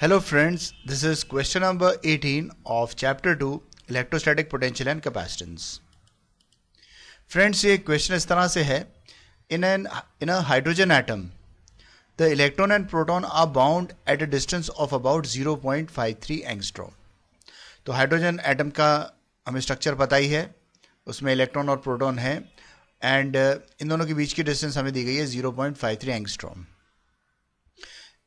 Hello friends this is question number 18 of chapter two electrostatic potential and capacitance friends ये question इस तरह से है in an in a hydrogen atom the electron and proton are bound at a distance of about 0.53 angstrom तो hydrogen atom का हमें structure पता ही है उसमें इलेक्ट्रॉन और प्रोटॉन है एंड इन दोनों के बीच की डिस्टेंस हमें दी गई है थ्री एंगस्ट्रॉम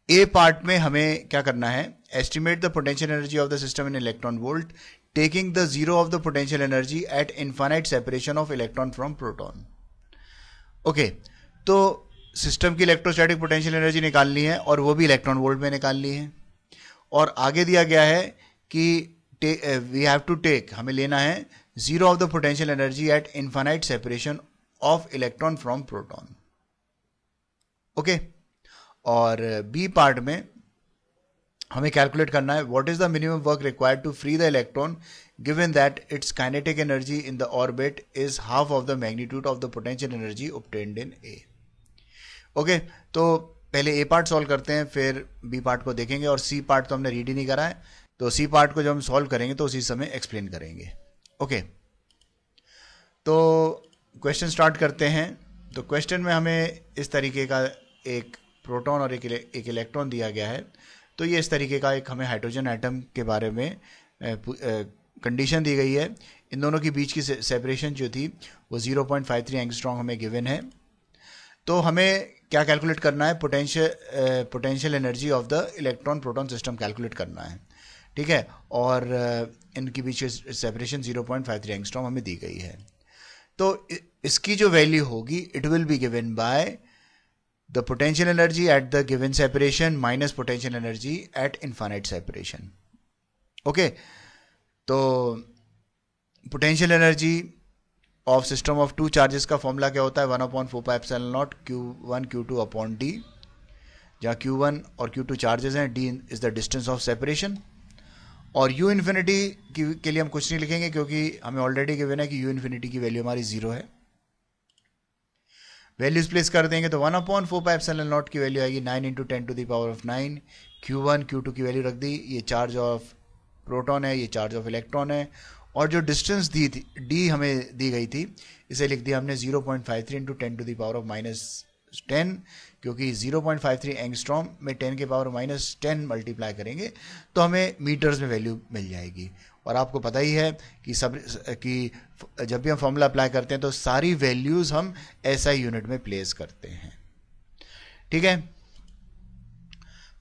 ए पार्ट में हमें क्या करना है estimate the potential energy of the system in electron volt taking the zero of the potential energy at infinite separation of electron from proton okay तो सिस्टम की इलेक्ट्रोस्टैटिक पोटेंशियल एनर्जी निकालनी है और वो भी इलेक्ट्रॉन वोल्ट में निकालनी है और आगे दिया गया है कि वी हैव टू टेक हमें लेना है zero of the potential energy at infinite separation of electron from proton okay और बी पार्ट में हमें कैलकुलेट करना है what is the minimum work required to free the electron given that its kinetic energy in the orbit is half of the magnitude of the potential energy obtained in A okay तो पहले ए part solve करते हैं फिर B part को देखेंगे और C part तो हमने रीड ही नहीं करा है तो सी पार्ट को जब हम सॉल्व करेंगे तो उसी समय एक्सप्लेन करेंगे ओके तो क्वेश्चन स्टार्ट करते हैं तो क्वेश्चन में हमें इस तरीके का एक प्रोटॉन और एक इलेक्ट्रॉन दिया गया है तो ये इस तरीके का एक हमें हाइड्रोजन आइटम के बारे में कंडीशन दी गई है इन दोनों के बीच की सेपरेशन जो थी वो 0.53 पॉइंट फाइव थ्री हमें गिवन है तो हमें क्या कैलकुलेट करना है potential potential energy of the electron proton system calculate करना है ठीक है और इनके बीच सेपरेशन 0.53 पॉइंट फाइव थ्री हमें दी गई है तो इसकी जो वैल्यू होगी it will be given by the potential energy at the given separation minus potential energy at infinite separation okay तो potential energy of system of two charges का फॉर्मूला क्या होता है one upon four pi epsilon naught q one q two upon d जहाँ q one और q two charges हैं d is the distance of separation और U infinity के लिए हम कुछ नहीं लिखेंगे क्योंकि हमें ऑलरेडी गिवन है कि यू इन्फिनिटी की वैल्यू हमारी ज़ीरो है वैल्यूज प्लेस कर देंगे तो one upon four pi epsilon naught की वैल्यू आएगी nine into ten to the power of nine q one q two की वैल्यू रख दी ये चार्ज ऑफ प्रोटॉन है ये चार्ज ऑफ इलेक्ट्रॉन है और जो डिस्टेंस दी थी डी हमें दी गई थी इसे लिख दिया हमने zero point five three into ten to the power of minus ten क्योंकि zero point five three angstrom में टेन के पावर माइनस टेन मल्टीप्लाई करेंगे तो हमें मीटर्स में वैल्यू मिल जाएगी और आपको पता ही है कि सब कि जब भी हम फॉर्मूला अप्लाई करते हैं तो सारी वैल्यूज़ हम ऐसा यूनिट में प्लेस करते हैं ठीक है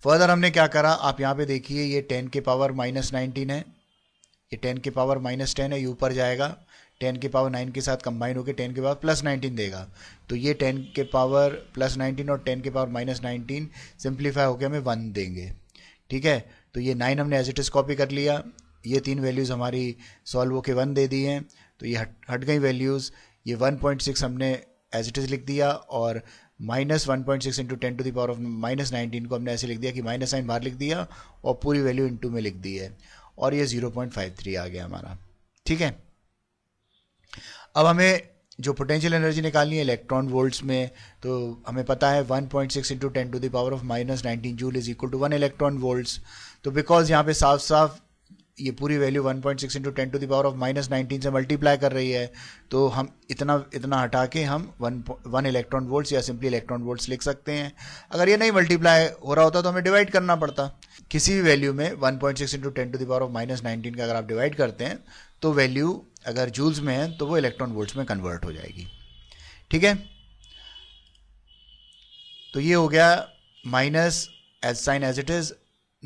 फर्दर हमने क्या करा आप यहां पे देखिए ये 10 के पावर माइनस नाइनटीन है ये 10 के पावर माइनस टेन है ये ऊपर जाएगा टेन के पावर नाइन के साथ कंबाइन होकर 10 के पावर प्लस नाइनटीन देगा तो ये 10 के पावर प्लस नाइनटीन और टेन के पावर माइनस नाइनटीन सिंप्लीफाई होकर हमें वन देंगे ठीक है तो ये नाइन हमने एज इट इज़ कॉपी कर लिया ये तीन वैल्यूज़ हमारी सॉल्व होके वन दे दी हैं तो ये हट हट गई वैल्यूज़ ये वन पॉइंट सिक्स हमने एज इट इज़ लिख दिया और minus one point six into ten to the power of minus nineteen को हमने ऐसे लिख दिया कि माइनस साइन बाहर लिख दिया और पूरी वैल्यू इंटू में लिख दी है और ये ज़ीरो पॉइंट फाइव थ्री आ गया हमारा ठीक है अब हमें जो पोटेंशियल एनर्जी निकालनी है इलेक्ट्रॉन वोल्ट्स में तो हमें पता है one point six into ten to the power of minus nineteen joule is equal to one electron volts तो बिकॉज यहाँ पे साफ साफ ये पूरी value 1.6 point six into ten to the power of minus nineteen से मल्टीप्लाई कर रही है तो हम इतना इतना हटा के हम वन वन इलेक्ट्रॉन वोल्ट्स या सिंपली इलेक्ट्रॉन वोल्ट्स लिख सकते हैं अगर ये नहीं मल्टीप्लाई हो रहा होता तो हमें डिवाइड करना पड़ता किसी भी वैल्यू में one point six into ten to the power of minus nineteen का अगर आप डिवाइड करते हैं तो वैल्यू अगर जूल्स में है तो वो इलेक्ट्रॉन वोल्ट्स में कन्वर्ट हो जाएगी ठीक है तो ये हो गया minus as sign as it is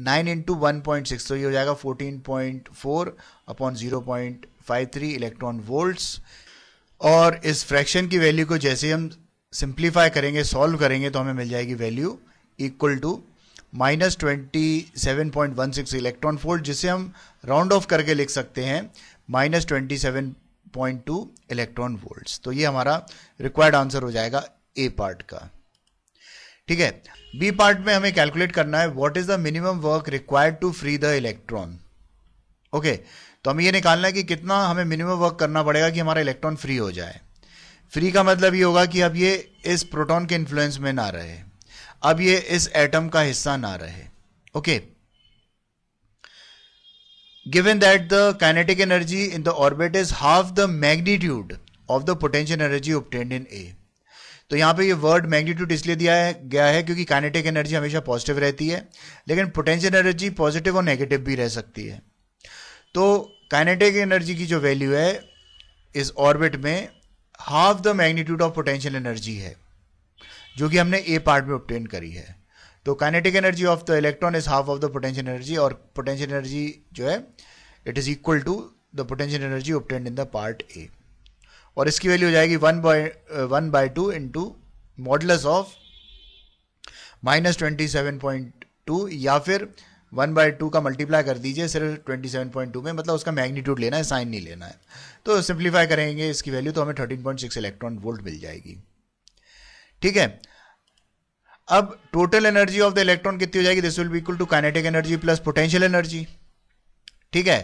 nine into one point six तो ये हो जाएगा fourteen point four upon zero point five three electron volts और इस फ्रैक्शन की वैल्यू को जैसे हम सिंप्लीफाई करेंगे सॉल्व करेंगे तो हमें मिल जाएगी value equal to minus twenty seven point one six electron volt जिसे हम राउंड ऑफ करके लिख सकते हैं minus twenty seven point two electron volts तो ये हमारा रिक्वायर्ड आंसर हो जाएगा ए पार्ट का ठीक है बी पार्ट में हमें कैलकुलेट करना है what is the minimum work required to free the electron okay तो हमें यह निकालना है कि कितना हमें मिनिमम वर्क करना पड़ेगा कि हमारा इलेक्ट्रॉन फ्री हो जाए फ्री का मतलब ये होगा कि अब ये इस प्रोटॉन के इन्फ्लुएंस में ना रहे अब ये इस एटम का हिस्सा ना रहे okay given that the kinetic energy in the orbit is half the magnitude of the potential energy obtained in A तो यहाँ पे ये वर्ड मैग्नीट्यूड इसलिए दिया है, गया है क्योंकि काइनेटिक एनर्जी हमेशा पॉजिटिव रहती है लेकिन पोटेंशियल एनर्जी पॉजिटिव और नेगेटिव भी रह सकती है तो काइनेटिक एनर्जी की जो वैल्यू है इस ऑर्बिट में half the magnitude of potential energy है जो कि हमने ए पार्ट में ऑप्टेन करी है तो kinetic energy of the electron is half of the potential energy और पोटेंशियल एनर्जी जो है it is equal to the potential energy obtain in the part A और इसकी वैल्यू हो जाएगी one by one by two into modulus of minus twenty seven point two या फिर one by two का multiply कर दीजिए सिर्फ ट्वेंटी सेवन पॉइंट टू में मतलब उसका मैग्नीट्यूड लेना है साइन नहीं लेना है तो सिंप्लीफाई करेंगे इसकी वैल्यू तो हमें thirteen point six electron volt मिल जाएगी ठीक है अब total energy of the electron कितनी हो जाएगी this will be equal to kinetic energy plus potential energy ठीक है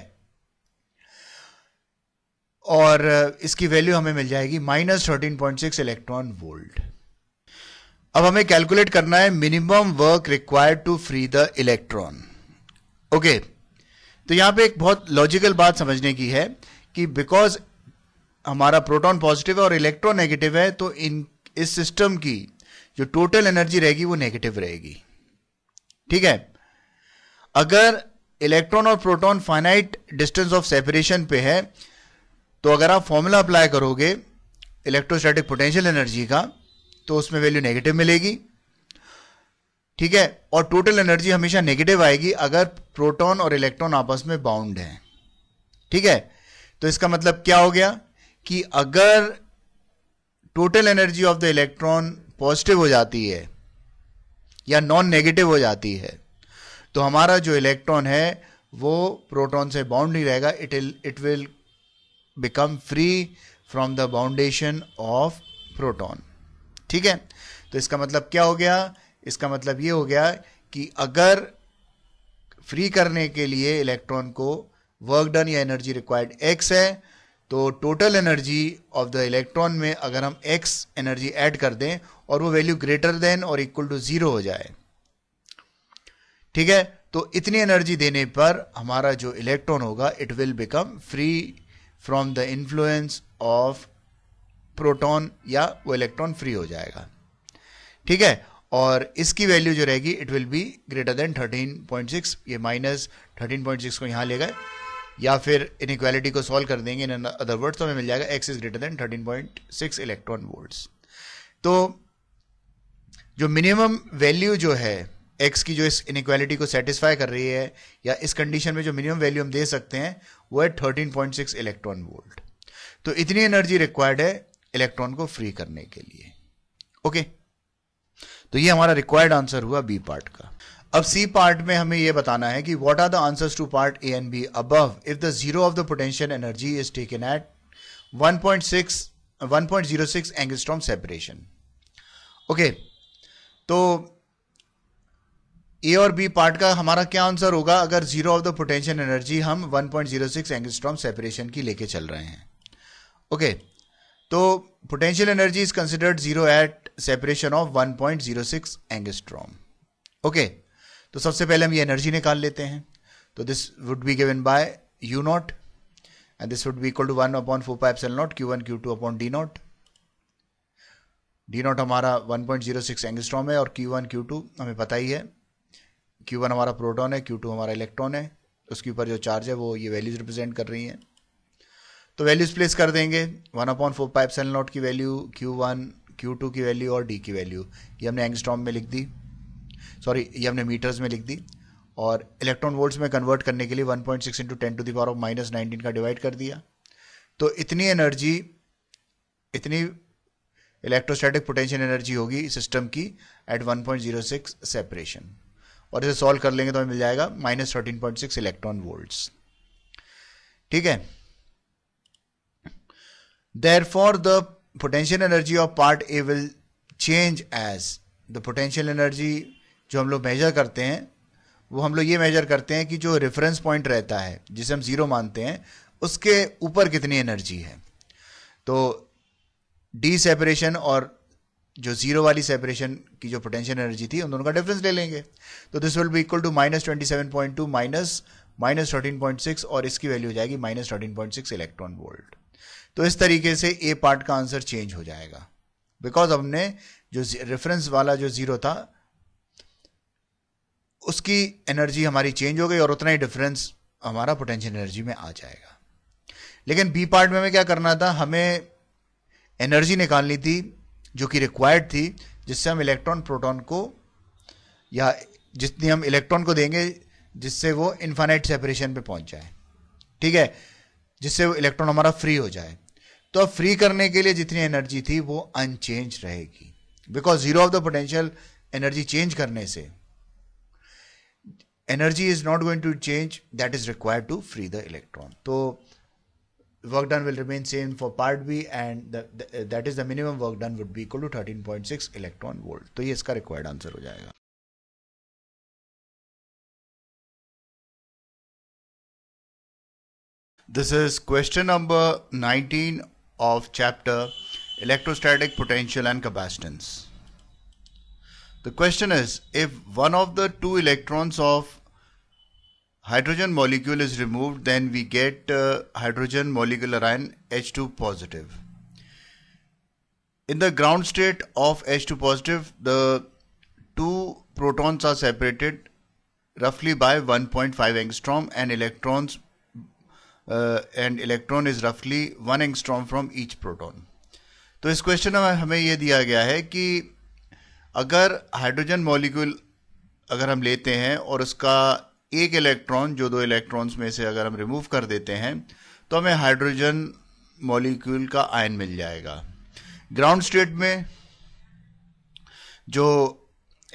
और इसकी वैल्यू हमें मिल जाएगी minus thirteen point six electron volt अब हमें कैलकुलेट करना है minimum work required to free the electron okay तो यहां पे एक बहुत लॉजिकल बात समझने की है कि बिकॉज हमारा प्रोटॉन पॉजिटिव है और इलेक्ट्रॉन नेगेटिव है तो इन इस सिस्टम की जो टोटल एनर्जी रहेगी वो नेगेटिव रहेगी ठीक है अगर इलेक्ट्रॉन और proton finite distance of separation पे है तो अगर आप फॉर्मूला अप्लाई करोगे इलेक्ट्रोस्टैटिक पोटेंशियल एनर्जी का तो उसमें वैल्यू नेगेटिव मिलेगी ठीक है और टोटल एनर्जी हमेशा नेगेटिव आएगी अगर प्रोटॉन और इलेक्ट्रॉन आपस में बाउंड हैं ठीक है तो इसका मतलब क्या हो गया कि अगर total energy of the electron positive हो जाती है या नॉन नेगेटिव हो जाती है तो हमारा जो इलेक्ट्रॉन है वो प्रोटॉन से बाउंड नहीं रहेगा it it will become free from the boundation of proton ठीक है तो इसका मतलब क्या हो गया इसका मतलब ये हो गया कि अगर फ्री करने के लिए इलेक्ट्रॉन को वर्क डन या एनर्जी रिक्वायर्ड एक्स है तो total energy of the electron में अगर हम एक्स एनर्जी ऐड कर दें और वो वैल्यू ग्रेटर देन और इक्वल टू जीरो हो जाए ठीक है तो इतनी एनर्जी देने पर हमारा जो इलेक्ट्रॉन होगा it will become free from the influence of proton या वो इलेक्ट्रॉन फ्री हो जाएगा ठीक है और इसकी वैल्यू जो रहेगी it will be greater than 13.6 ये माइनस 13.6 को यहां ले गए या फिर इन इक्वालिटी को सॉल्व कर देंगे इन अदर वर्ड्स तो हमें मिल जाएगा X is greater than 13.6 electron volts तो जो मिनिमम वैल्यू जो है एक्स की जो इस इनक्वालिटी को सेटिस्फाई कर रही है या इस कंडीशन में जो मिनिमम वैल्यू हम दे सकते हैं वो है thirteen point six electron volt तो इतनी एनर्जी रिक्वायर्ड है इलेक्ट्रॉन को फ्री करने के लिए ओके तो ये हमारा रिक्वायर्ड आंसर हुआ बी पार्ट का अब सी पार्ट में हमें यह बताना है कि what are the answer to part A and B अब if the zero of the potential energy is taken at one one point six 1.6 1.06 angstrom separation okay तो ए और बी पार्ट का हमारा क्या आंसर होगा अगर zero of the potential energy हम 1.06 point angstrom separation की लेके चल रहे हैं ओके okay, तो potential energy is considered zero at separation of 1.06 point angstrom okay तो सबसे पहले हम ये एनर्जी निकाल लेते हैं तो this would be given by U naught and this would be equal to one upon four pi epsilon naught q one q two upon d naught d naught हमारा 1.06 पॉइंट एंगस्ट्रॉम है और Q1 Q2 हमें पता ही है q one हमारा proton है q two हमारा इलेक्ट्रॉन है उसके ऊपर जो चार्ज है वो ये वैल्यूज रिप्रेजेंट कर रही हैं तो वैल्यूज प्लेस कर देंगे one upon four pi epsilon naught की value q one q two की वैल्यू और डी की वैल्यू ये हमने एंगस्ट्रॉम में लिख दी सॉरी ये हमने मीटर्स में लिख दी और इलेक्ट्रॉन वोल्ट्स में कन्वर्ट करने के लिए 1.6 point six into ten to the power of minus nineteen का डिवाइड कर दिया तो इतनी एनर्जी इतनी इलेक्ट्रोस्टैटिक पोटेंशियल एनर्जी होगी सिस्टम की एट 1.06 सेपरेशन और इसे सॉल्व कर लेंगे तो हमें मिल जाएगा minus thirteen point six electron volts ठीक है therefore the potential energy of part A will change as the potential energy जो हम लोग मेजर करते हैं वो हम लोग ये मेजर करते हैं कि जो रेफरेंस पॉइंट रहता है जिसे हम जीरो मानते हैं उसके ऊपर कितनी एनर्जी है तो डी सेपरेशन और जो जीरो वाली सेपरेशन की जो पोटेंशियल एनर्जी थी उन दोनों का डिफरेंस ले लेंगे तो this will be equal to minus twenty seven point two minus minus thirteen point six और इसकी वैल्यू हो जाएगी minus thirteen point six electron volt तो इस तरीके से ए पार्ट का आंसर चेंज हो जाएगा बिकॉज हमने जो रेफरेंस वाला जो जीरो था उसकी एनर्जी हमारी चेंज हो गई और उतना ही डिफरेंस हमारा पोटेंशियल एनर्जी में आ जाएगा लेकिन बी पार्ट में हमें क्या करना था हमें एनर्जी निकालनी थी जो कि रिक्वायर्ड थी जिससे हम इलेक्ट्रॉन प्रोटॉन को या जितनी हम इलेक्ट्रॉन को देंगे जिससे वो इन्फानाइट सेपरेशन पे पहुंच जाए ठीक है जिससे वो इलेक्ट्रॉन हमारा फ्री हो जाए तो अब फ्री करने के लिए जितनी एनर्जी थी वो अनचेंज रहेगी because zero of the potential energy change करने से energy is not going to change that is required to free the electron तो work done will remain same for part B and the, the, that is the minimum work done would be equal to 13.6 electron volt. तो ये इसका required answer हो जाएगा This is question number 19 of chapter electrostatic potential and capacitance. The question is if one of the two electrons of hydrogen molecule is removed then we get uh, hydrogen molecular ion H2 positive. In the ground state of H2 positive the two protons are separated roughly by 1.5 angstrom and electrons uh, and electron is roughly 1 angstrom from each proton. तो इस question में हमें ये दिया गया है कि अगर हाइड्रोजन मॉलिक्यूल अगर हम लेते हैं और उसका एक इलेक्ट्रॉन जो दो इलेक्ट्रॉन्स में से अगर हम रिमूव कर देते हैं तो हमें हाइड्रोजन मॉलिक्यूल का आयन मिल जाएगा ग्राउंड स्टेट में जो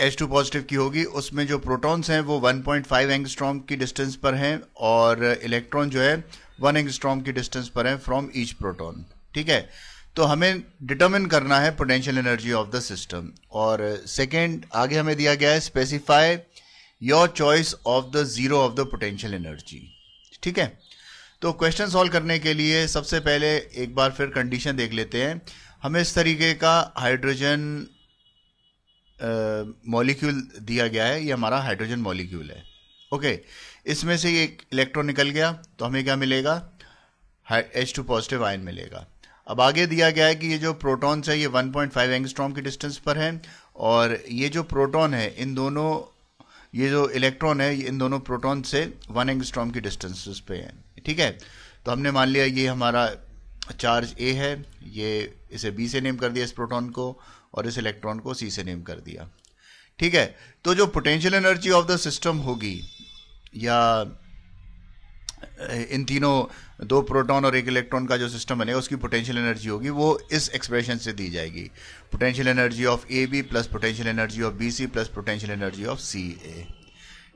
H2 पॉजिटिव की होगी उसमें जो प्रोटॉन्स हैं वो 1.5 एंगस्ट्रॉम की डिस्टेंस पर हैं और इलेक्ट्रॉन जो है 1 एंगस्ट्रॉम की डिस्टेंस पर हैं फ्रॉम ईच प्रोटॉन ठीक है तो हमें डिटर्मिन करना है potential energy of the system और सेकेंड आगे हमें दिया गया है specify your choice of the zero of the potential energy ठीक है तो क्वेश्चन सॉल्व करने के लिए सबसे पहले एक बार फिर कंडीशन देख लेते हैं हमें इस तरीके का हाइड्रोजन मॉलिक्यूल दिया गया है ये हमारा हाइड्रोजन मॉलिक्यूल है ओके इसमें से एक इलेक्ट्रॉन निकल गया तो हमें क्या मिलेगा एच टू पॉजिटिव आयन मिलेगा अब आगे दिया गया है कि ये जो प्रोटॉन्स है ये 1.5 पॉइंट एंगस्ट्रॉम की डिस्टेंस पर है और ये जो प्रोटॉन है इन दोनों ये जो इलेक्ट्रॉन है ये इन दोनों प्रोटोन से वन एंगस्ट्रॉम की डिस्टेंसेस पे है ठीक है तो हमने मान लिया ये हमारा चार्ज ए है ये इसे बी से नेम कर दिया इस प्रोटॉन को और इस इलेक्ट्रॉन को सी से नेम कर दिया ठीक है तो जो potential energy of the system होगी या इन तीनों दो प्रोटॉन और एक इलेक्ट्रॉन का जो सिस्टम बनेगा उसकी पोटेंशियल एनर्जी होगी वो इस एक्सप्रेशन से दी जाएगी potential energy of A B plus potential energy of B C plus potential energy of C A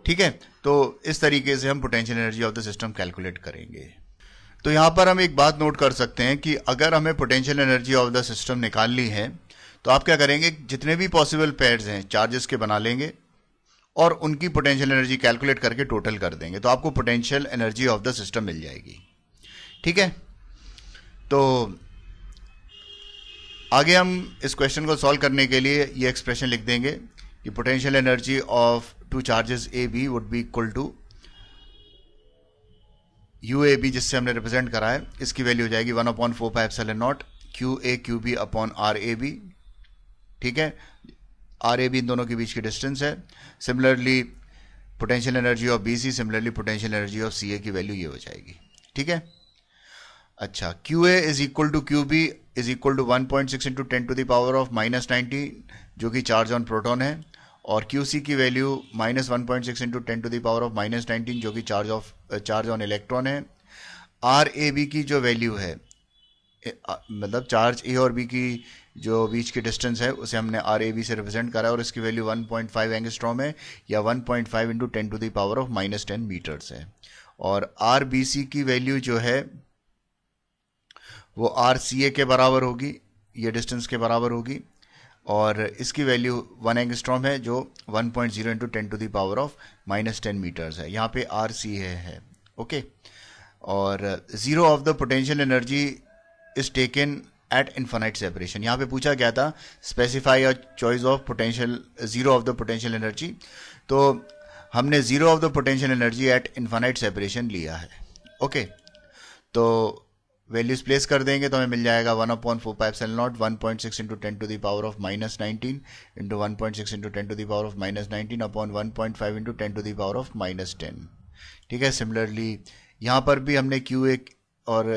ठीक है तो इस तरीके से हम potential energy of the system calculate करेंगे तो यहाँ पर हम एक बात नोट कर सकते हैं कि अगर हमें potential energy of the system निकालनी है तो आप क्या करेंगे जितने भी पॉसिबल पेयर्स हैं चार्जेस के बना लेंगे और उनकी पोटेंशियल एनर्जी कैलकुलेट करके टोटल कर देंगे तो आपको potential energy of the system मिल जाएगी ठीक है तो आगे हम इस क्वेश्चन को सॉल्व करने के लिए ये एक्सप्रेशन लिख देंगे कि potential energy of two charges A B would be equal to U A B जिससे हमने रिप्रेजेंट करा है इसकी वैल्यू हो जाएगी one upon four pi epsilon naught Q A Q B upon R A B ठीक है R A be in दोनों के बीच की डिस्टेंस है similarly potential energy of B C similarly potential energy of C A की value ये हो जाएगी ठीक है अच्छा Q A is equal to Q B is equal to one point six into ten to the power of minus nineteen जो कि charge on proton है और क्यू सी की value minus one point six into ten to the power of minus nineteen जो कि charge of charge on electron है R A B की जो वैल्यू है मतलब चार्ज ए और बी की जो बीच की डिस्टेंस है उसे हमने आर ए बी से रिप्रेजेंट करा और इसकी वैल्यू 1.5 पॉइंट एंगस्ट्रॉम है या 1.5 point five into ten to the power of minus ten metres है और आर बी सी की वैल्यू जो है वो आर सी ए के बराबर होगी ये डिस्टेंस के बराबर होगी और इसकी वैल्यू वन एंगस्ट्रॉम है जो 1.0 point zero into ten to the power of minus ten metres है यहाँ पे आर सी ए है ओके और zero of the potential energy is taken at infinite separation यहां पे पूछा गया था specify your choice of potential zero of the potential energy तो हमने zero of the potential energy at infinite separation लिया है ओके okay. तो वैल्यूज प्लेस कर देंगे तो हमें मिल जाएगा one upon four pi epsilon naught one point six into ten to the power of minus nineteen into one point six into ten to the power of minus nineteen upon one point five into ten to the power of minus ten ठीक है similarly यहाँ पर भी हमने Q एक और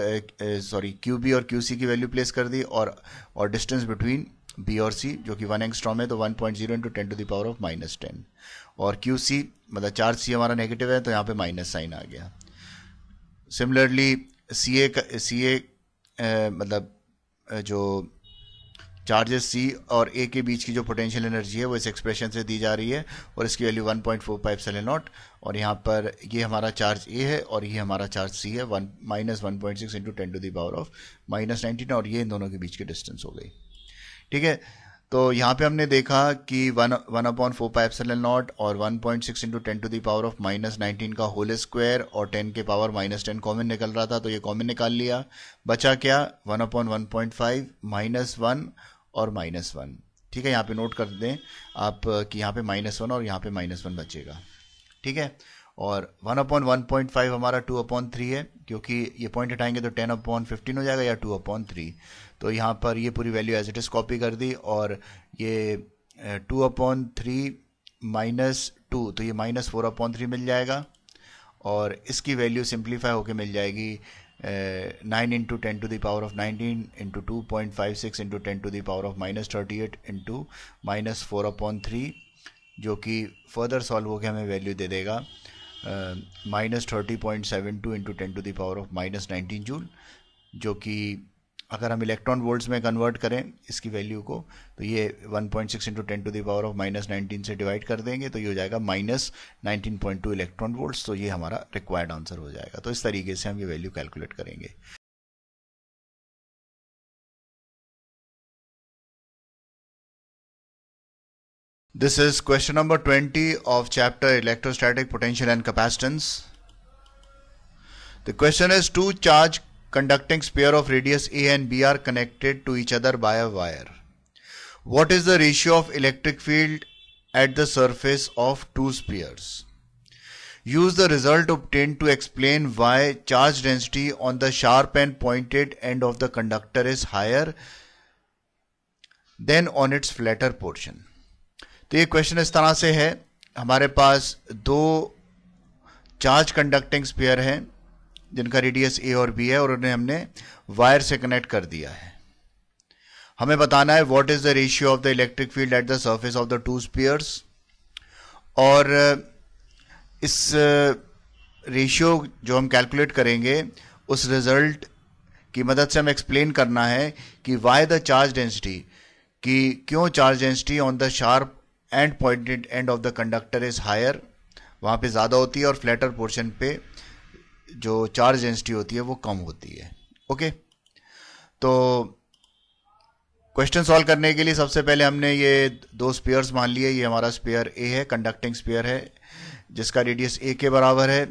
sorry Q B और Q C की वैल्यू प्लेस कर दी और और डिस्टेंस बिटवीन बी और सी जो कि वन स्ट्रॉम है तो one point zero into ten to the power of minus ten और क्यू सी मतलब चार सी हमारा नेगेटिव है तो यहाँ पे माइनस साइन आ गया सिमिलरली सी ए सी ए मतलब जो चार्जेस सी और ए के बीच की जो पोटेंशियल एनर्जी है वो इस एक्सप्रेशन से दी जा रही है और इसकी value 1.45 upon four pi epsilon naught और यहाँ पर ये हमारा चार्ज ए है और ये हमारा चार्ज सी है one minus one point six into ten to the power of minus nineteen और ये इन दोनों के बीच की डिस्टेंस हो गई ठीक है तो यहाँ पे हमने देखा कि one one upon four pi epsilon naught और one point six into ten to the power of minus nineteen का होल स्क्वायर और टेन के पावर माइनस टेन कॉमन निकल रहा था तो ये कॉमन निकाल लिया बचा क्या one upon one point five minus one और माइनस वन ठीक है यहाँ पे नोट कर दें आप कि यहाँ पे माइनस वन और यहाँ पे माइनस वन बचेगा ठीक है और one upon one point five हमारा टू अपॉन थ्री है क्योंकि ये पॉइंट हटाएंगे तो टेन अपॉन फिफ्टीन हो जाएगा या टू अपॉन थ्री तो यहाँ पर ये पूरी value as it is copy कर दी और ये two upon three minus two तो ये माइनस फोर अपॉन थ्री मिल जाएगा और इसकी वैल्यू सिंप्लीफाई होकर मिल जाएगी 9 uh, into 10 to the power of 19 into 2.56 into 10 to the power of minus thirty eight into minus four upon three जो कि फर्दर सॉल्व होकर हमें वैल्यू दे देगा minus thirty point seven two into ten to the power of minus nineteen joule जो कि अगर हम इलेक्ट्रॉन वोल्ट्स में कन्वर्ट करें इसकी वैल्यू को तो ये 1.6 point six into ten to the power of minus nineteen से डिवाइड कर देंगे तो ये हो जाएगा minus nineteen point two electron volts तो ये हमारा रिक्वायर्ड आंसर हो जाएगा तो इस तरीके से हम ये वैल्यू कैलकुलेट करेंगे this is question number twenty of chapter electrostatic potential and capacitance The question is two charge conducting sphere of radius A and B are connected to each other by a wire. What is the ratio of electric field at the surface of two spheres? Use the result obtained to explain why charge density on the sharp and pointed end of the conductor is higher than on its flatter portion. तो ye question is tarah se hai hamare paas do charge conducting sphere hain जिनका radius A और B है और उन्हें हमने wire से connect कर दिया है हमें बताना है what is the ratio of the electric field at the surface of the two spheres और इस रेशियो जो हम कैलकुलेट करेंगे उस रिजल्ट की मदद से हम एक्सप्लेन करना है कि वाई द चार्ज डेंसिटी कि क्यों charge density on the sharp and pointed end of the conductor is higher वहाँ पे ज़्यादा होती है और फ्लैटर पोर्शन पे जो चार्ज डेंसिटी होती है वो कम होती है ओके तो क्वेश्चन सॉल्व करने के लिए सबसे पहले हमने ये दो स्पेयर्स मान लिए ये हमारा स्पेयर ए है कंडक्टिंग स्पेयर है जिसका रेडियस ए के बराबर है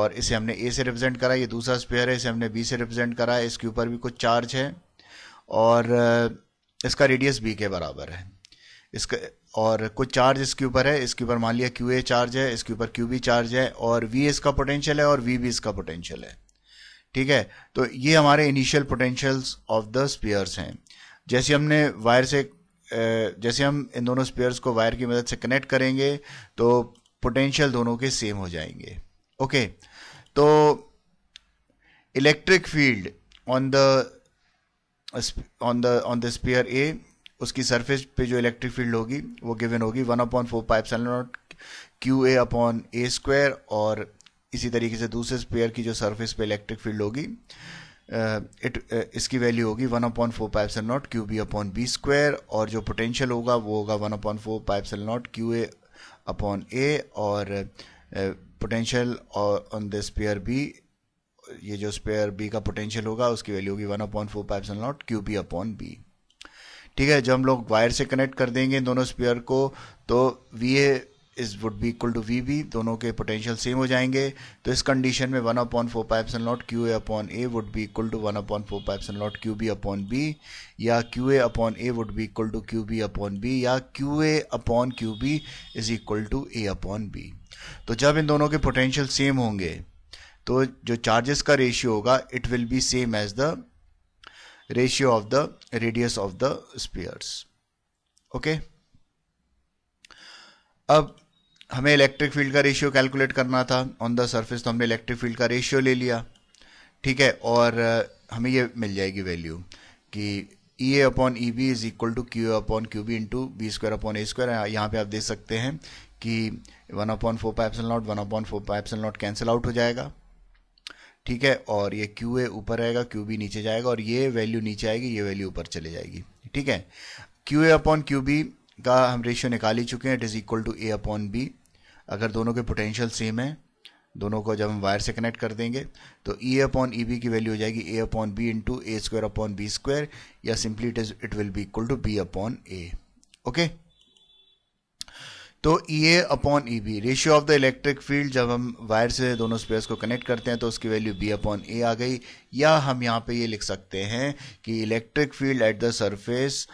और इसे हमने ए से रिप्रेजेंट करा ये दूसरा स्पेयर है इसे हमने बी से रिप्रेजेंट करा इसके ऊपर भी कुछ चार्ज है और इसका रेडियस बी के बराबर है इसका और कुछ चार्ज इसके ऊपर है इसके ऊपर मान लिया क्यू ए चार्ज है इसके ऊपर क्यू बी चार्ज है और वी इसका पोटेंशियल है और वी बी इसका पोटेंशियल है ठीक है तो ये हमारे initial potentials of the spheres हैं जैसे हमने वायर से जैसे हम इन दोनों स्पीयर्स को वायर की मदद से कनेक्ट करेंगे तो पोटेंशियल दोनों के सेम हो जाएंगे ओके तो electric field on the on the on the sphere A उसकी सरफेस पे जो इलेक्ट्रिक फील्ड होगी वो गिवन होगी one upon four pi naught Q A upon A square और इसी तरीके से दूसरे स्पेयर की जो सरफेस पे इलेक्ट्रिक फील्ड होगी इट uh, uh, इसकी वैल्यू होगी one upon four pi naught Q B upon B square और जो पोटेंशियल होगा वो होगा one upon four pi epsilon naught Q A upon A और potential on the sphere B ये जो स्पेयर बी का पोटेंशियल होगा उसकी वैल्यू होगी one upon four pi naught Q B upon B ठीक है जब हम लोग वायर से कनेक्ट कर देंगे दोनों स्पीयर को तो V A is would be equal to V B दोनों के पोटेंशियल सेम हो जाएंगे तो इस कंडीशन में one upon four pi naught Q A upon A would be equal to one upon four pi naught Q B upon B या Q A upon A would be equal to Q B upon B या Q A upon Q B is equal to A upon B तो जब इन दोनों के potential same होंगे तो जो charges का रेशियो होगा it will be same as the ratio of the radius of the spheres okay अब हमें इलेक्ट्रिक फील्ड का रेशियो कैलकुलेट करना था ऑन द सरफेस तो हमने इलेक्ट्रिक फील्ड का रेशियो ले लिया ठीक है और uh, हमें ये मिल जाएगी वैल्यू कि E A upon E B is equal to Q upon Q B into B square upon A square यहाँ पे आप देख सकते हैं कि one upon four pi epsilon naught one upon four pi epsilon naught cancel out हो जाएगा ठीक है और ये क्यू ए ऊपर रहेगा क्यू बी नीचे जाएगा और ये वैल्यू नीचे आएगी ये वैल्यू ऊपर चले जाएगी ठीक है Q A upon Q B का हम रेशियो निकाल ही चुके हैं it is equal to A upon B अगर दोनों के पोटेंशियल सेम है दोनों को जब हम वायर से कनेक्ट कर देंगे तो ई अपॉन ई बी की वैल्यू हो जाएगी A upon B into A square upon B square या simply it is it will be equal to B upon A okay तो E A upon E B ratio of the electric field जब हम wire से दोनों spheres को connect करते हैं तो उसकी वैल्यू बी अपॉन ए आ गई या हम यहाँ पे ये लिख सकते हैं कि electric field at the surface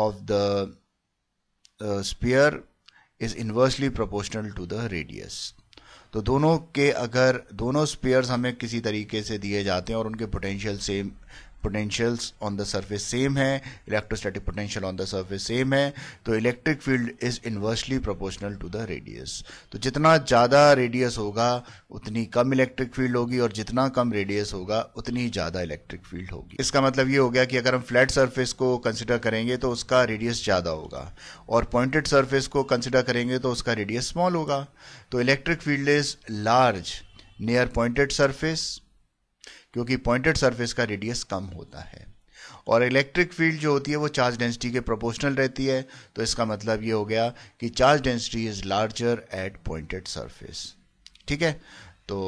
of the sphere is inversely proportional to the radius तो दोनों के अगर दोनों स्पेयर्स हमें किसी तरीके से दिए जाते हैं और उनके potential same potentials on the surface same है electrostatic potential on the surface same है तो electric field is inversely proportional to the radius तो जितना ज़्यादा रेडियस होगा उतनी कम इलेक्ट्रिक फील्ड होगी और जितना कम रेडियस होगा उतनी ही ज़्यादा इलेक्ट्रिक फील्ड होगी इसका मतलब ये हो गया कि अगर हम फ्लैट सर्फेस को कंसिडर करेंगे तो उसका रेडियस ज़्यादा होगा और पॉइंटेड सर्फेस को कंसिडर करेंगे तो उसका रेडियस स्मॉल होगा तो electric field is large near pointed surface क्योंकि पॉइंटेड सरफेस का रेडियस कम होता है और इलेक्ट्रिक फील्ड जो होती है वो चार्ज डेंसिटी के प्रोपोर्शनल रहती है तो इसका मतलब ये हो गया कि charge density is larger at pointed surface ठीक है तो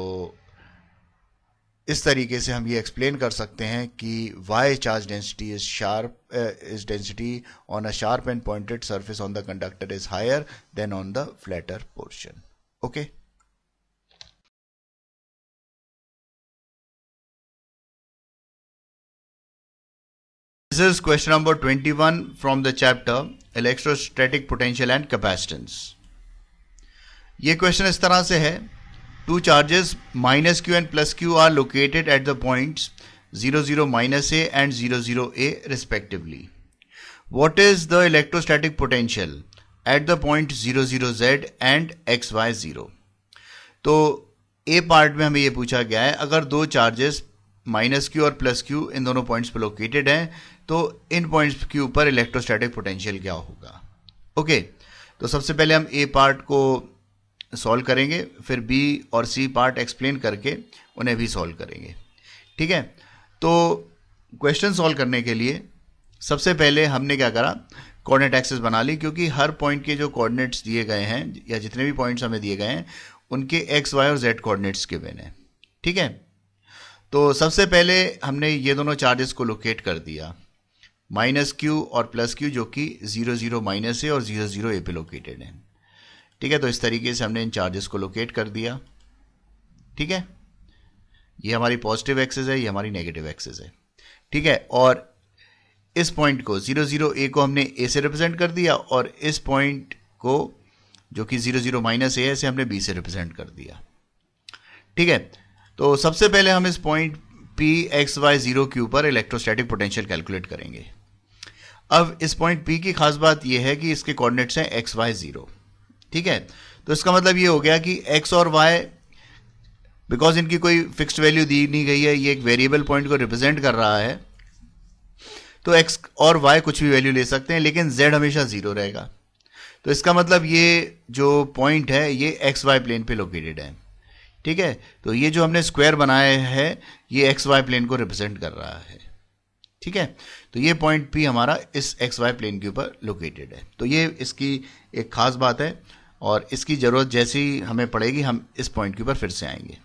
इस तरीके से हम ये एक्सप्लेन कर सकते हैं कि why charge density is sharp is density on a sharp and pointed surface on the conductor is higher than on the flatter portion okay This is question number 21 from the chapter Electrostatic Potential and Capacitance. ये question इस तरह से है two charges minus Q and plus Q are located at the point zero zero minus A and zero zero A respectively what is the electrostatic potential at the point zero zero Z and X Y zero तो a part में हमें यह पूछा गया है अगर दो charges minus Q और प्लस क्यू इन दोनों पॉइंट्स पर लोकेटेड हैं तो इन पॉइंट्स के ऊपर इलेक्ट्रोस्टैटिक पोटेंशियल क्या होगा ओके तो सबसे पहले हम ए पार्ट को सॉल्व करेंगे फिर बी और सी पार्ट एक्सप्लेन करके उन्हें भी सॉल्व करेंगे ठीक है तो क्वेश्चन सॉल्व करने के लिए सबसे पहले हमने क्या करा कोऑर्डिनेट एक्सेस बना ली क्योंकि हर पॉइंट के जो कोऑर्डिनेट्स दिए गए हैं या जितने भी पॉइंट्स हमें दिए गए हैं उनके एक्स वाई और जेड कोऑर्डिनेट्स के बने ठीक है तो सबसे पहले हमने ये दोनों चार्जेस को लोकेट कर दिया माइनस क्यू और प्लस क्यू जो कि जीरो जीरो माइनस है और जीरो जीरो ए पे लोकेटेड है ठीक है तो इस तरीके से हमने इन चार्जेस को लोकेट कर दिया ठीक है ये हमारी पॉजिटिव एक्सेस है ये हमारी नेगेटिव एक्सेस है ठीक है और इस पॉइंट को जीरो जीरो ए को हमने ए से रिप्रेजेंट कर दिया और इस पॉइंट को जो कि जीरो जीरो माइनस ए है इसे हमने बी से रिप्रेजेंट कर दिया ठीक है तो सबसे पहले हम इस point P X Y zero के ऊपर इलेक्ट्रोस्टैटिक पोटेंशियल कैलकुलेट करेंगे अब इस पॉइंट पी की खास बात यह है कि इसके कोऑर्डिनेट्स हैं एक्स वाई जीरो ठीक है तो इसका मतलब ये हो गया कि एक्स और वाई बिकॉज इनकी कोई फिक्स्ड वैल्यू दी नहीं गई है ये एक वेरिएबल पॉइंट को रिप्रेजेंट कर रहा है तो एक्स और वाई कुछ भी वैल्यू ले सकते हैं लेकिन जेड हमेशा जीरो रहेगा तो इसका मतलब ये जो पॉइंट है ये एक्स वाई प्लेन पे लोकेटेड है ठीक है तो ये जो हमने स्क्वायर बनाया है ये एक्स वाई प्लेन को रिप्रेजेंट कर रहा है ठीक है तो ये पॉइंट पी हमारा इस एक्स वाई प्लेन के ऊपर लोकेटेड है तो ये इसकी एक खास बात है और इसकी ज़रूरत जैसी हमें पड़ेगी हम इस पॉइंट के ऊपर फिर से आएंगे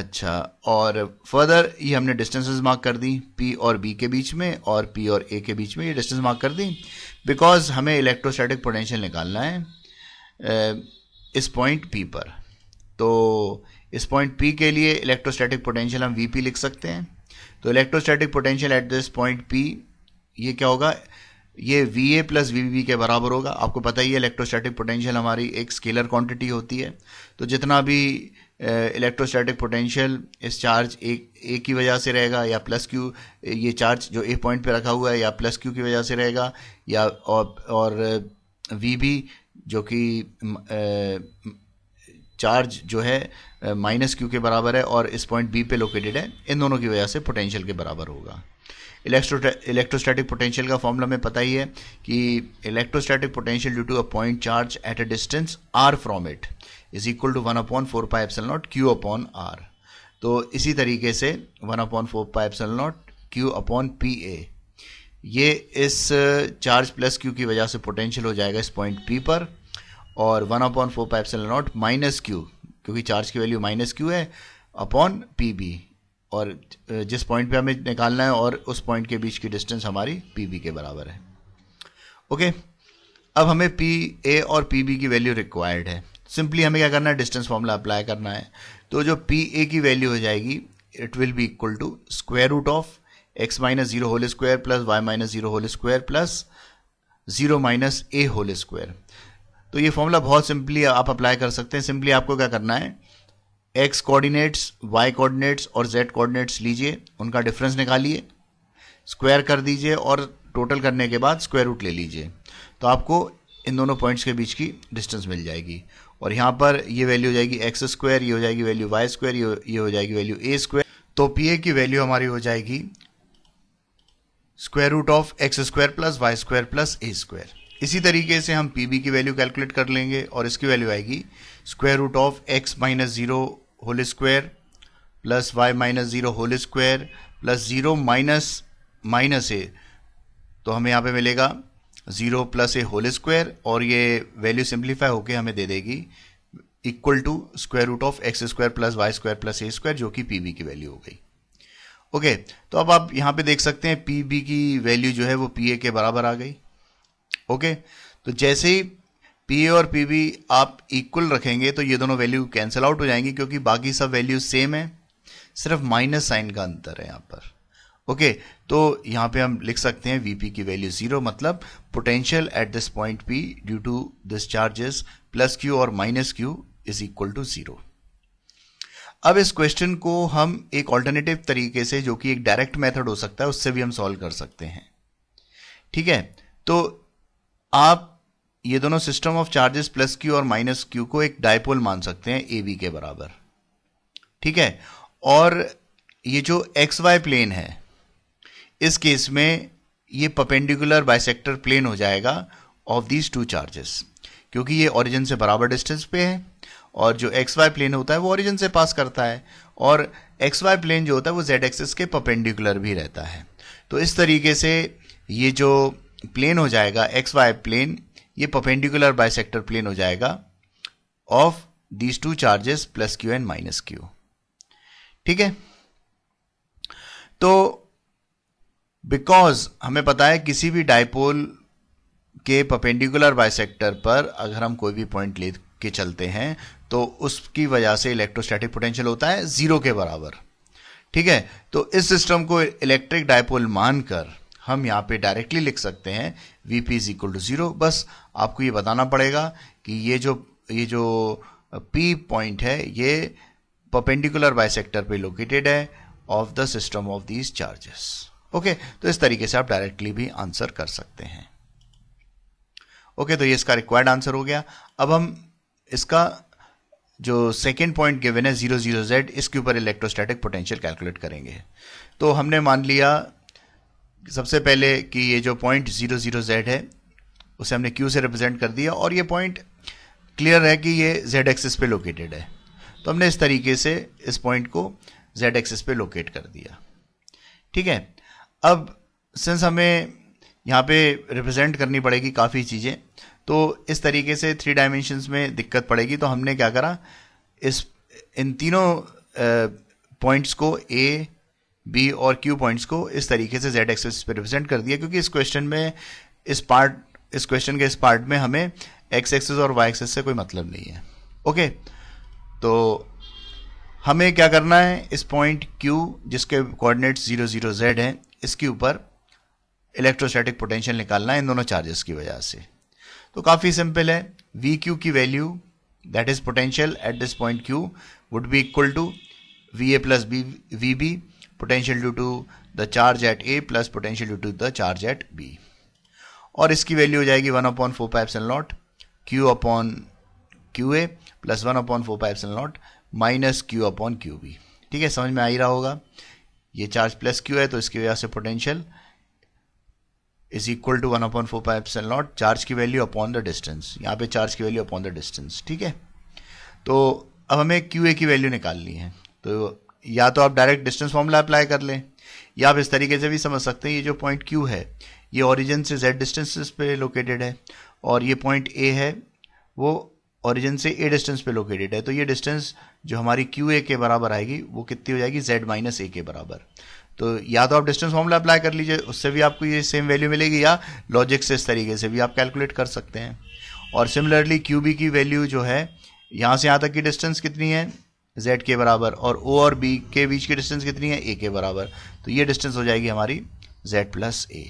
अच्छा और फर्दर ये हमने डिस्टेंसेस मार्क कर दी पी और बी के बीच में और पी और ए के बीच में ये डिस्टेंस मार्क कर दी बिकॉज हमें इलेक्ट्रोस्टैटिक पोटेंशियल निकालना है इस पॉइंट पी पर तो इस पॉइंट पी के लिए इलेक्ट्रोस्टैटिक पोटेंशियल हम वी पी लिख सकते हैं तो electrostatic potential at this point P ये क्या होगा ये V A plus V B के बराबर होगा आपको पता ही है इलेक्ट्रोस्टैटिक पोटेंशियल हमारी एक स्केलर क्वांटिटी होती है तो जितना भी इलेक्ट्रोस्टैटिक पोटेंशियल इस चार्ज ए ए की वजह से रहेगा या प्लस क्यू ये चार्ज जो ए पॉइंट पे रखा हुआ है या प्लस क्यू की वजह से रहेगा या और वी बी जो कि चार्ज जो है माइनस क्यू के बराबर है और इस पॉइंट बी पे लोकेटेड है इन दोनों की वजह से पोटेंशियल के बराबर होगा इलेक्ट्रो इलेक्ट्रोस्टैटिक पोटेंशियल का फॉर्मूला में पता ही है कि electrostatic potential due to a point charge at a distance R from it is equal to one upon four pi epsilon naught Q upon R तो इसी तरीके से one upon four pi epsilon naught Q upon P A ये इस charge plus Q की वजह से potential हो जाएगा इस पॉइंट पी पर और one upon four pi naught minus Q क्योंकि चार्ज की वैल्यू माइनस क्यू है अपॉन पी बी और जिस पॉइंट पे हमें निकालना है और उस पॉइंट के बीच की डिस्टेंस हमारी पी बी के बराबर है ओके okay, अब हमें पी ए और पी बी की वैल्यू रिक्वायर्ड है सिंपली हमें क्या करना है डिस्टेंस फॉर्मूला अप्लाई करना है तो जो पी ए की वैल्यू हो जाएगी it will be equal to square root of X minus zero whole square plus Y minus zero whole square plus zero minus A whole square तो ये formula बहुत सिंपली आप अप्लाई कर सकते हैं सिंपली आपको क्या करना है एक्स कोऑर्डिनेट्स वाई कोऑर्डिनेट्स और जेड कोऑर्डिनेट्स लीजिए उनका डिफरेंस निकालिए स्क्वायर कर दीजिए और टोटल करने के बाद स्क्वायर रूट ले लीजिए तो आपको इन दोनों पॉइंट्स के बीच की डिस्टेंस मिल जाएगी और यहाँ पर ये वैल्यू हो जाएगी एक्स स्क्वायर ये हो जाएगी वैल्यू वाई स्क्वायर ये हो जाएगी वैल्यू ए स्क्वायर तो पी ए की वैल्यू हमारी हो जाएगी square root of X square plus Y square plus A square इसी तरीके से हम पी बी की वैल्यू कैलकुलेट कर लेंगे और इसकी वैल्यू आएगी square root of X minus zero whole square plus Y minus zero whole square plus zero minus minus A तो हमें यहाँ पे मिलेगा zero plus A whole square और ये वैल्यू सिंप्लीफाई होके हमें दे देगी equal to square root of X square plus Y square plus A square जो कि पी बी की वैल्यू हो गई ओके okay, तो अब आप यहाँ पे देख सकते हैं पी बी की वैल्यू जो है वो पी ए के बराबर आ गई ओके तो जैसे ही पी और पी आप इक्वल रखेंगे तो ये दोनों वैल्यू कैंसिल आउट हो जाएंगी क्योंकि बाकी सब वैल्यू सेम है सिर्फ माइनस साइन का अंतर है यहाँ पर ओके तो यहाँ पे हम लिख सकते हैं वीपी की वैल्यू जीरो मतलब potential at this point P due to this charges plus Q और minus Q is equal to zero अब इस क्वेश्चन को हम एक ऑल्टरनेटिव तरीके से जो कि एक डायरेक्ट मेथड हो सकता है उससे भी हम सॉल्व कर सकते हैं ठीक है तो आप ये दोनों system of charges plus Q और माइनस क्यू को एक डायपोल मान सकते हैं ए बी के बराबर ठीक है और ये जो एक्स वाई प्लेन है इस केस में ये पपेंडिकुलर बाइसेक्टर प्लेन हो जाएगा ऑफ दीज टू चार्जेस क्योंकि ये ओरिजिन से बराबर डिस्टेंस पे है और जो एक्स वाई प्लेन होता है वो ओरिजिन से पास करता है और एक्स वाई प्लेन जो होता है वो जेड एक्सिस के पपेंडिकुलर भी रहता है तो इस तरीके से ये जो प्लेन हो जाएगा एक्स वाई प्लेन ये परपेंडिकुलर बायसेक्टर प्लेन हो जाएगा of these two charges plus Q and minus Q ठीक है तो बिकॉज हमें पता है किसी भी डायपोल के परपेंडिकुलर बायसेक्टर पर अगर हम कोई भी पॉइंट ले के चलते हैं तो उसकी वजह से इलेक्ट्रोस्टैटिक पोटेंशियल होता है जीरो के बराबर ठीक है तो इस सिस्टम को इलेक्ट्रिक डायपोल मानकर हम यहाँ पे डायरेक्टली लिख सकते हैं V P is equal to zero बस आपको ये बताना पड़ेगा कि ये जो ये जो पी पॉइंट है ये परपेंडिकुलर बाइसेक्टर पे लोकेटेड है of the system of these charges okay तो इस तरीके से आप डायरेक्टली भी आंसर कर सकते हैं ओके okay, तो ये इसका रिक्वायर्ड आंसर हो गया अब हम इसका जो सेकेंड पॉइंट गिवन है जीरो जीरो जेड इसके ऊपर इलेक्ट्रोस्टैटिक पोटेंशियल कैलकुलेट करेंगे तो हमने मान लिया सबसे पहले कि ये जो पॉइंट ज़ीरो ज़ीरो जेड है उसे हमने क्यू से रिप्रेजेंट कर दिया और ये पॉइंट क्लियर है कि ये जेड एक्सिस पे लोकेटेड है तो हमने इस तरीके से इस पॉइंट को जेड एक्सिस पे लोकेट कर दिया ठीक है अब सिंस हमें यहाँ पे रिप्रेजेंट करनी पड़ेगी काफ़ी चीज़ें तो इस तरीके से थ्री डायमेंशंस में दिक्कत पड़ेगी तो हमने क्या करा इस इन तीनों पॉइंट्स को ए बी और क्यू पॉइंट्स को इस तरीके से जेड एक्सेस पर रिप्रेजेंट कर दिया क्योंकि इस क्वेश्चन में इस पार्ट इस क्वेश्चन के इस पार्ट में हमें एक्स एक्सेस और वाई एक्सेस से कोई मतलब नहीं है ओके तो हमें क्या करना है इस पॉइंट क्यू जिसके कोऑर्डिनेट्स जीरो जीरो जेड हैं इसके ऊपर इलेक्ट्रोस्टैटिक पोटेंशियल निकालना है इन दोनों चार्जेस की वजह से तो काफ़ी सिंपल है वी क्यू की value that is potential at this point Q would be equal to V A plus B V B potential due to the charge at A plus potential due to the charge at B और इसकी value हो जाएगी one upon four pi epsilon naught Q upon Q A plus one upon four pi epsilon naught minus Q upon Q B ठीक है समझ में आ ही रहा होगा ये चार्ज प्लस क्यू है तो इसकी वजह से potential is equal to one upon four pi epsilon naught charge की वैल्यू अपॉन द डिस्टेंस यहाँ पे चार्ज की वैल्यू अपॉन द डिस्टेंस ठीक है तो अब हमें क्यू ए की वैल्यू निकालनी है तो या तो आप डायरेक्ट डिस्टेंस फॉर्मूला अप्लाई कर लें या आप इस तरीके से भी समझ सकते हैं ये जो पॉइंट क्यू है ये ओरिजिन से जेड डिस्टेंस पे लोकेटेड है और ये पॉइंट ए है वो ओरिजिन से ए डिस्टेंस पे लोकेटेड है तो ये डिस्टेंस जो हमारी क्यू ए के बराबर आएगी वो कितनी हो जाएगी जेड माइनस ए के बराबर तो या तो आप डिस्टेंस फॉर्मूला अप्लाई कर लीजिए उससे भी आपको ये सेम वैल्यू मिलेगी या लॉजिक से इस तरीके से भी आप कैलकुलेट कर सकते हैं और सिमिलरली क्यू बी की वैल्यू जो है यहाँ से यहाँ तक की डिस्टेंस कितनी है z के बराबर और ओ और बी के बीच की डिस्टेंस कितनी है ए के बराबर तो ये डिस्टेंस हो जाएगी हमारी z प्लस ए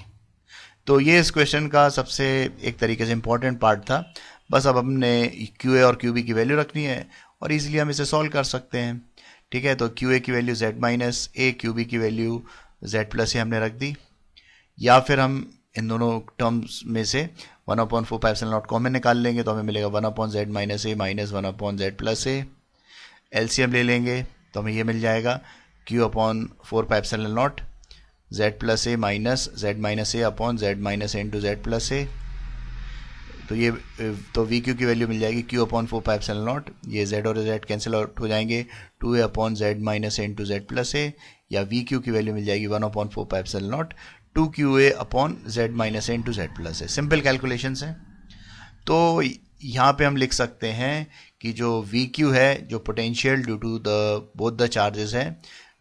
तो ये इस क्वेश्चन का सबसे एक तरीके से इंपॉर्टेंट पार्ट था बस अब हमने क्यू ए और क्यू बी की वैल्यू रखनी है और इजीली हम इसे सॉल्व कर सकते हैं ठीक है तो क्यू ए की value z minus A Q B की वैल्यू z प्लस ए हमने रख दी या फिर हम इन दोनों टर्म्स में से one upon four pi epsilon naught common निकाल लेंगे तो हमें मिलेगा one upon Z minus A minus one upon Z plus A LCM ले लेंगे तो हमें ये मिल जाएगा Q upon four pi epsilon naught Z plus A minus Z minus A upon Z minus A into Z plus A तो ये तो वी क्यू की वैल्यू मिल जाएगी Q upon four pi epsilon not ये जेड और Z cancel out हो जाएंगे two A upon Z minus A into Z plus A या वी क्यू की वैल्यू मिल जाएगी one upon four pi epsilon naught two Q A upon Z minus A into Z plus A simple calculation है तो यहाँ पे हम लिख सकते हैं कि जो वी क्यू है जो potential due to the both the charges है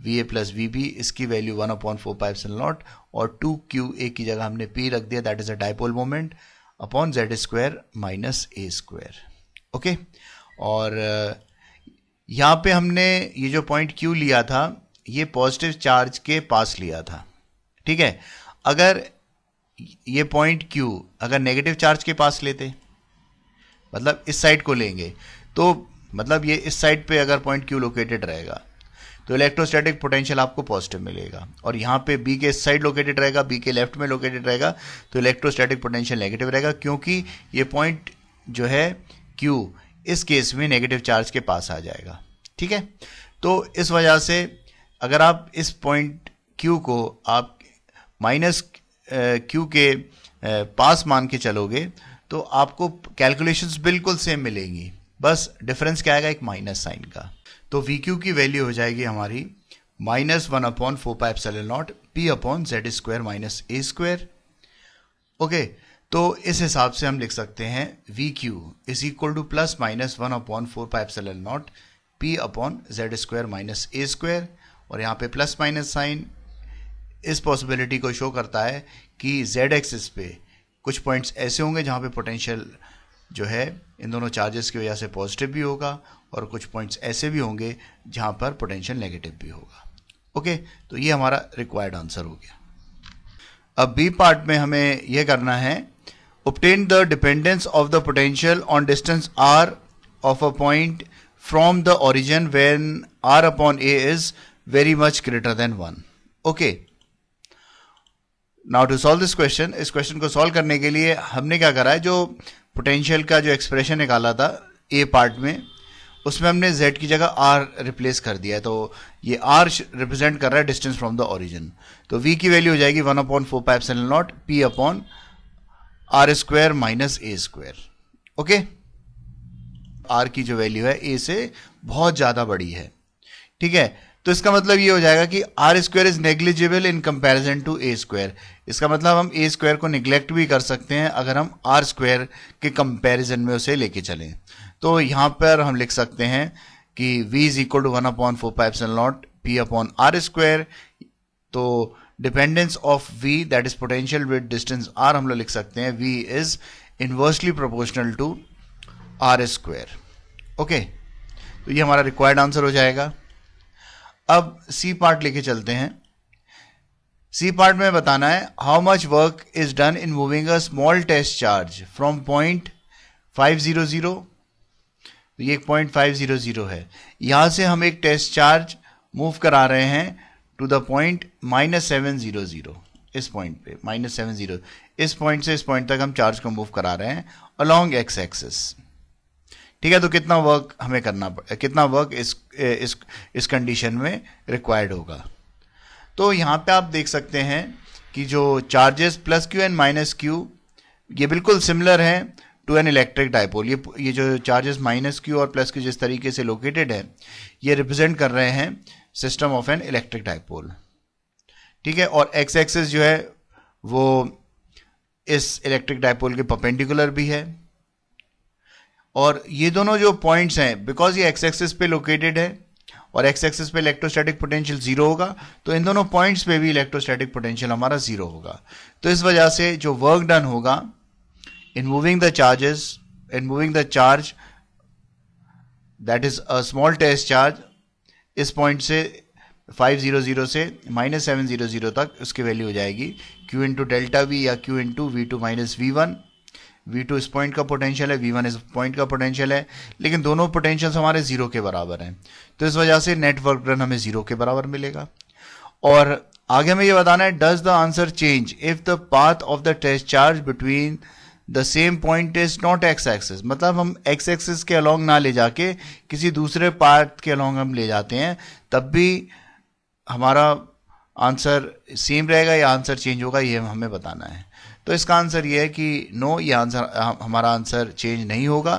V A plus V B इसकी value one upon four pi epsilon naught और टू क्यू ए की जगह हमने पी रख दिया that is a dipole moment upon Z square minus A square okay और uh, यहाँ पे हमने ये जो पॉइंट क्यू लिया था ये पॉजिटिव चार्ज के पास लिया था ठीक है अगर ये पॉइंट क्यू अगर नेगेटिव चार्ज के पास लेते मतलब इस साइड को लेंगे तो मतलब ये इस साइड पे अगर पॉइंट क्यू लोकेटेड रहेगा तो इलेक्ट्रोस्टैटिक पोटेंशियल आपको पॉजिटिव मिलेगा और यहाँ पे बी के इस साइड लोकेटेड रहेगा बी के लेफ्ट में लोकेटेड रहेगा तो इलेक्ट्रोस्टैटिक पोटेंशियल नेगेटिव रहेगा क्योंकि ये पॉइंट जो है क्यू इस केस में नेगेटिव चार्ज के पास आ जाएगा ठीक है तो इस वजह से अगर आप इस पॉइंट क्यू को आप माइनस क्यू के पास मान के चलोगे तो आपको कैलकुलेशंस बिल्कुल सेम मिलेंगी बस डिफरेंस क्या आएगा एक माइनस साइन का तो वी क्यू की वैल्यू हो जाएगी हमारी minus one upon four pi epsilon naught P upon Z square minus A square okay तो इस हिसाब से हम लिख सकते हैं V Q is equal to plus minus one upon four pi epsilon naught P upon Z square minus A square और यहाँ पे प्लस माइनस साइन इस पॉसिबिलिटी को शो करता है कि जेड एक्सिस पे कुछ पॉइंट्स ऐसे होंगे जहाँ पे पोटेंशियल जो है इन दोनों चार्जेस की वजह से पॉजिटिव भी होगा और कुछ पॉइंट्स ऐसे भी होंगे जहां पर पोटेंशियल नेगेटिव भी होगा ओके तो ये हमारा रिक्वायर्ड आंसर हो गया अब बी पार्ट में हमें यह करना है obtain the dependence of the potential on distance R of a point from the origin when R upon A is very much greater than one okay now to solve this question इस question को solve करने के लिए हमने क्या करा है जो पोटेंशियल का जो एक्सप्रेशन निकाला था ए पार्ट में उसमें हमने z की जगह r रिप्लेस कर दिया है तो ये r रिप्रेजेंट कर रहा है डिस्टेंस फ्रॉम द ओरिजिन तो v की वैल्यू हो जाएगी one upon four pi epsilon naught P upon R square minus A square okay R की जो वैल्यू है ए से बहुत ज़्यादा बड़ी है ठीक है तो इसका मतलब ये हो जाएगा कि R square is negligible in comparison to A square इसका मतलब हम ए स्क्वायर को निग्लेक्ट भी कर सकते हैं अगर हम आर स्क्वायर के कंपैरिजन में उसे लेके चलें तो यहाँ पर हम लिख सकते हैं कि v is equal to one upon four pi naught P upon R square तो dependence of v that is potential with distance r हम लोग लिख सकते हैं v is inversely proportional to R square okay तो ये हमारा रिक्वायर्ड आंसर हो जाएगा अब सी पार्ट लेके चलते हैं सी पार्ट में बताना है how much work is done in moving a small test charge from point five zero zero एक पॉइंट फाइव जीरो जीरो है यहां से हम एक टेस्ट चार्ज मूव करा रहे हैं to the point minus seven zero zero इस पॉइंट पे माइनस सेवन जीरो इस पॉइंट से इस पॉइंट तक हम चार्ज को मूव करा रहे हैं अलॉन्ग एक्स एक्सेस ठीक है तो कितना वर्क हमें करना कितना वर्क इस इस इस कंडीशन में रिक्वायर्ड होगा तो यहाँ पे आप देख सकते हैं कि जो charges plus Q and minus Q ये बिल्कुल सिमिलर हैं टू एन इलेक्ट्रिक डायपोल ये ये जो चार्जेस माइनस क्यू और प्लस क्यू जिस तरीके से लोकेटेड है ये रिप्रेजेंट कर रहे हैं system of an electric dipole ठीक है और एक्स एक्सेस जो है वो इस इलेक्ट्रिक डायपोल के परपेंडिकुलर भी है और ये दोनों जो पॉइंट्स हैं बिकॉज ये एक्स एक्सेस पे लोकेटेड है और एक्स एक्सेस पे इलेक्ट्रोस्टैटिक पोटेंशियल जीरो होगा तो इन दोनों पॉइंट्स पे भी इलेक्ट्रोस्टैटिक पोटेंशियल हमारा जीरो होगा तो इस वजह से जो वर्क डन होगा in moving the charges in moving the charge that is a small test charge इस पॉइंट से 500 से माइनस सेवन जीरो जीरो तक उसकी वैल्यू हो जाएगी क्यू इंटू डेल्टा वी या q into V two minus V one V2 इस point का पोटेंशियल है वी वन इस पॉइंट का पोटेंशियल है लेकिन दोनों पोटेंशियल हमारे जीरो के बराबर हैं तो इस वजह से नेटवर्क डन हमें जीरो के बराबर मिलेगा और आगे हमें यह बताना है does the answer change if the path of the test charge between the same point is not x axis मतलब हम एक्स एक्सिस के अलोंग ना ले जाके किसी दूसरे पार्ट के अलोंग हम ले जाते हैं तब भी हमारा आंसर सेम रहेगा या आंसर चेंज होगा ये हमें बताना है तो इसका आंसर यह है कि नो ये आंसर हमारा आंसर चेंज नहीं होगा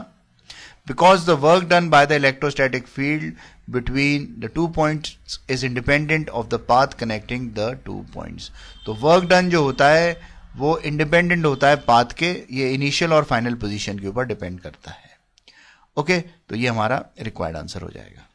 because the work done by the electrostatic field between the two point is independent of the path connecting the two point तो वर्क डन जो होता है वो इंडिपेंडेंट होता है पाथ के ये इनिशियल और फाइनल पोजिशन के ऊपर डिपेंड करता है ओके okay, तो ये हमारा रिक्वायर्ड आंसर हो जाएगा